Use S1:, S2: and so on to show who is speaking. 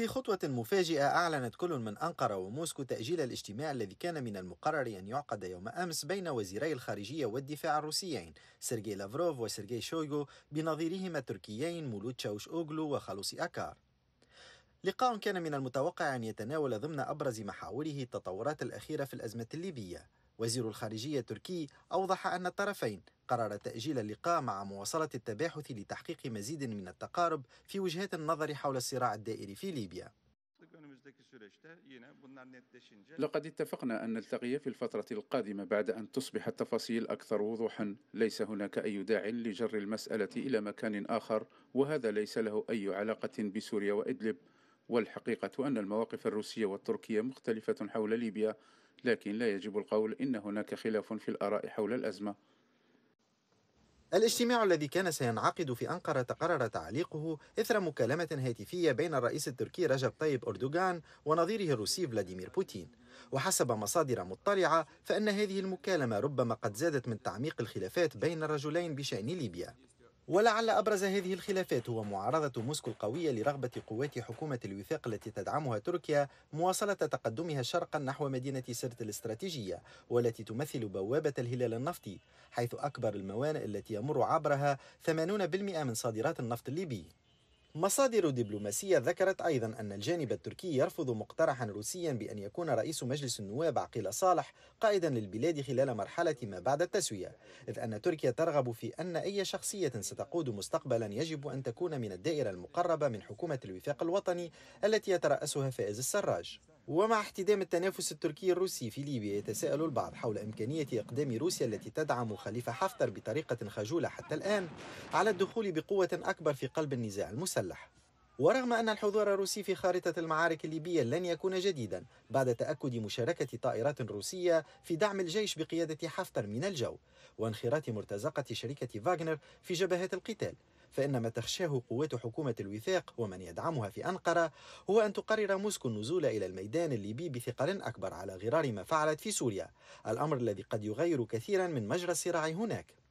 S1: في خطوة مفاجئة أعلنت كل من أنقرة وموسكو تأجيل الاجتماع الذي كان من المقرر أن يعقد يوم أمس بين وزيري الخارجية والدفاع الروسيين سيرجي لافروف وسيرجي شويغو بنظيرهما التركيين مولود تشاوش أوغلو وخلوصي أكار لقاء كان من المتوقع أن يتناول ضمن أبرز محاوره التطورات الأخيرة في الأزمة الليبية وزير الخارجية التركي أوضح أن الطرفين قرر تأجيل اللقاء مع مواصلة التباحث لتحقيق مزيد من التقارب في وجهات
S2: النظر حول
S1: الصراع الدائري في ليبيا
S2: لقد اتفقنا أن نلتقي في الفترة القادمة بعد أن تصبح التفاصيل أكثر وضوحا ليس هناك أي داع لجر المسألة إلى مكان آخر وهذا ليس له أي علاقة بسوريا وإدلب والحقيقة أن المواقف الروسية والتركية مختلفة حول ليبيا لكن لا يجب القول إن هناك خلاف في الآراء حول الأزمة الاجتماع الذي كان
S1: سينعقد في أنقرة تقرر تعليقه إثر مكالمة هاتفية بين الرئيس التركي رجب طيب أردوغان ونظيره الروسي فلاديمير بوتين وحسب مصادر مطلعة فإن هذه المكالمة ربما قد زادت من تعميق الخلافات بين الرجلين بشأن ليبيا ولعل أبرز هذه الخلافات هو معارضة موسكو القوية لرغبة قوات حكومة الوثاق التي تدعمها تركيا مواصلة تقدمها شرقا نحو مدينة سرت الاستراتيجية والتي تمثل بوابة الهلال النفطي حيث أكبر الموانئ التي يمر عبرها 80% من صادرات النفط الليبي مصادر دبلوماسية ذكرت أيضا أن الجانب التركي يرفض مقترحا روسيا بأن يكون رئيس مجلس النواب عقيل صالح قائدا للبلاد خلال مرحلة ما بعد التسوية إذ أن تركيا ترغب في أن أي شخصية ستقود مستقبلا يجب أن تكون من الدائرة المقربة من حكومة الوفاق الوطني التي يترأسها فائز السراج ومع احتدام التنافس التركي الروسي في ليبيا يتساءل البعض حول إمكانية إقدام روسيا التي تدعم خليفة حفتر بطريقة خجولة حتى الآن على الدخول بقوة أكبر في قلب النزاع المسلح ورغم أن الحضور الروسي في خارطة المعارك الليبية لن يكون جديدا بعد تأكد مشاركة طائرات روسية في دعم الجيش بقيادة حفتر من الجو وانخراط مرتزقة شركة فاغنر في جبهات القتال فإن ما تخشاه قوات حكومة الوفاق ومن يدعمها في أنقرة هو أن تقرر موسكو النزول إلى الميدان الليبي بثقل أكبر على غرار ما فعلت في سوريا الأمر الذي قد يغير كثيرا من مجرى الصراع هناك